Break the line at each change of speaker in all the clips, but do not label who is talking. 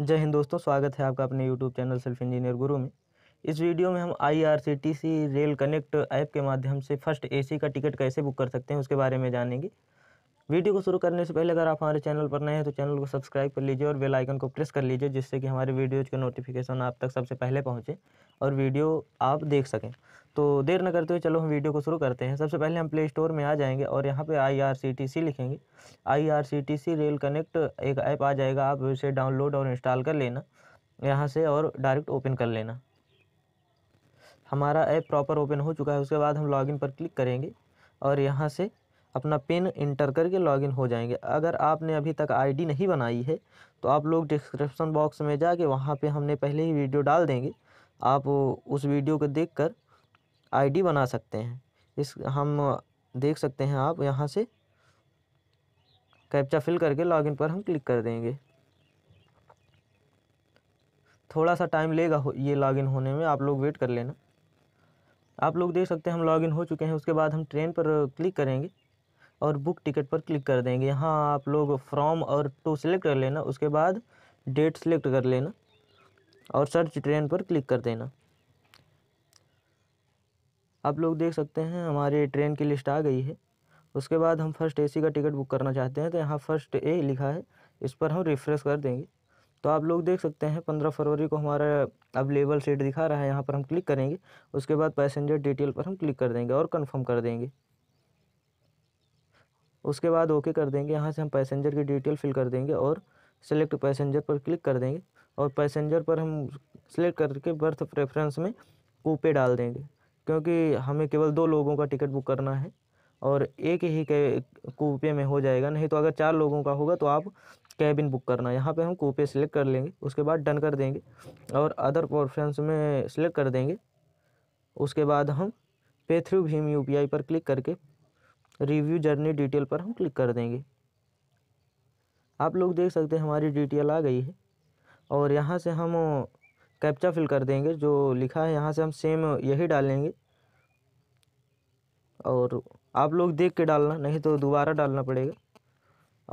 जय हिंद दोस्तों स्वागत है आपका अपने यूट्यूब चैनल सेल्फ इंजीनियर गुरु में इस वीडियो में हम सी रेल कनेक्ट ऐप के माध्यम से फर्स्ट एसी का टिकट कैसे बुक कर सकते हैं उसके बारे में जानेंगे वीडियो को शुरू करने से पहले अगर आप हमारे चैनल पर नए हैं तो चैनल को सब्सक्राइब कर लीजिए और बेल आइकन को प्रेस कर लीजिए जिससे कि हमारे वीडियोज़ का नोटिफिकेशन आप तक सबसे पहले पहुँचे और वीडियो आप देख सकें तो देर न करते हुए चलो हम वीडियो को शुरू करते हैं सबसे पहले हम प्ले स्टोर में आ जाएंगे और यहाँ पे आई लिखेंगे आई रेल कनेक्ट एक ऐप आ जाएगा आप उसे डाउनलोड और इंस्टॉल कर लेना यहाँ से और डायरेक्ट ओपन कर लेना हमारा ऐप प्रॉपर ओपन हो चुका है उसके बाद हम लॉगिन पर क्लिक करेंगे और यहाँ से अपना पिन इंटर करके लॉगिन हो जाएंगे अगर आपने अभी तक आईडी नहीं बनाई है तो आप लोग डिस्क्रिप्शन बॉक्स में जाके वहाँ पे हमने पहले ही वीडियो डाल देंगे आप उस वीडियो को देखकर आईडी बना सकते हैं इस हम देख सकते हैं आप यहाँ से कैप्चा फिल करके लॉगिन पर हम क्लिक कर देंगे थोड़ा सा टाइम लेगा हो, ये लॉगिन होने में आप लोग वेट कर लेना आप लोग देख सकते हैं हम लॉगिन हो चुके हैं उसके बाद हम ट्रेन पर क्लिक करेंगे और बुक टिकट पर क्लिक कर देंगे यहाँ आप लोग फ्रॉम और टू सेलेक्ट कर लेना उसके बाद डेट सेलेक्ट कर लेना और सर्च ट्रेन पर क्लिक कर देना आप लोग देख सकते हैं हमारे ट्रेन की लिस्ट आ गई है उसके बाद हम फर्स्ट एसी का टिकट बुक करना चाहते हैं तो यहाँ फर्स्ट ए लिखा है इस पर हम रिफ़्रेश कर देंगे तो आप लोग देख सकते हैं पंद्रह फरवरी को हमारा अवेलेबल सीट दिखा रहा है यहाँ पर हम क्लिक करेंगे उसके बाद पैसेंजर डिटेल पर हम क्लिक कर देंगे और कन्फर्म कर देंगे उसके बाद ओके कर देंगे यहाँ से हम पैसेंजर की डिटेल फिल कर देंगे और सेलेक्ट पैसेंजर पर क्लिक कर देंगे और पैसेंजर पर हम सेलेक्ट करके बर्थ प्रेफरेंस में कूपे डाल देंगे क्योंकि हमें केवल दो लोगों का टिकट बुक करना है और एक ही कूपे में हो जाएगा नहीं तो अगर चार लोगों का होगा तो आप कैबिन बुक करना यहाँ पे हम कूपे सेलेक्ट कर लेंगे उसके बाद डन कर देंगे और अदर प्रेफरेंस में सेलेक्ट कर देंगे उसके बाद हम पे थ्रू भीम यू पर क्लिक करके रिव्यू जर्नी डिटेल पर हम क्लिक कर देंगे आप लोग देख सकते हैं हमारी डिटेल आ गई है और यहाँ से हम कैप्चा फिल कर देंगे जो लिखा है यहाँ से हम सेम यही डालेंगे और आप लोग देख के डालना नहीं तो दोबारा डालना पड़ेगा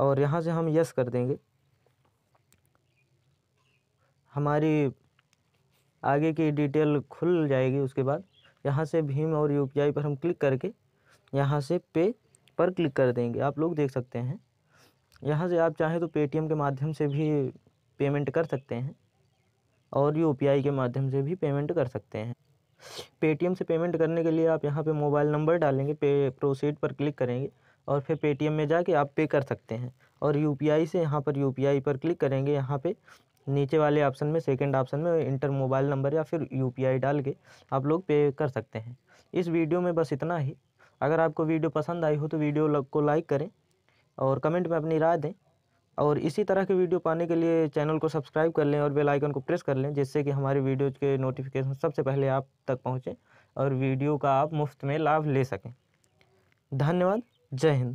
और यहाँ से हम यस कर देंगे हमारी आगे की डिटेल खुल जाएगी उसके बाद यहाँ से भीम और यू पर हम क्लिक करके यहाँ से पे पर क्लिक कर देंगे आप लोग देख सकते हैं यहाँ से आप चाहें तो पेटीएम के माध्यम से भी पेमेंट कर सकते हैं और यू के माध्यम से भी पेमेंट कर सकते हैं पेटीएम से पेमेंट करने के लिए आप यहाँ पे मोबाइल नंबर डालेंगे पे प्रोसीड पर क्लिक करेंगे और फिर पेटीएम में जाके आप पे कर सकते हैं और यूपीआई से यहाँ पर यूपीआई पर क्लिक करेंगे यहाँ पे नीचे वाले ऑप्शन में सेकंड ऑप्शन में इंटर मोबाइल नंबर या फिर आई डाल के आप लोग पे कर सकते हैं इस वीडियो में बस इतना ही अगर आपको वीडियो पसंद आई हो तो वीडियो को लाइक करें और कमेंट में अपनी राय दें और इसी तरह के वीडियो पाने के लिए चैनल को सब्सक्राइब कर लें और बेल आइकन को प्रेस कर लें जिससे कि हमारे वीडियोज़ के नोटिफिकेशन सबसे पहले आप तक पहुँचें और वीडियो का आप मुफ्त में लाभ ले सकें धन्यवाद जय हिंद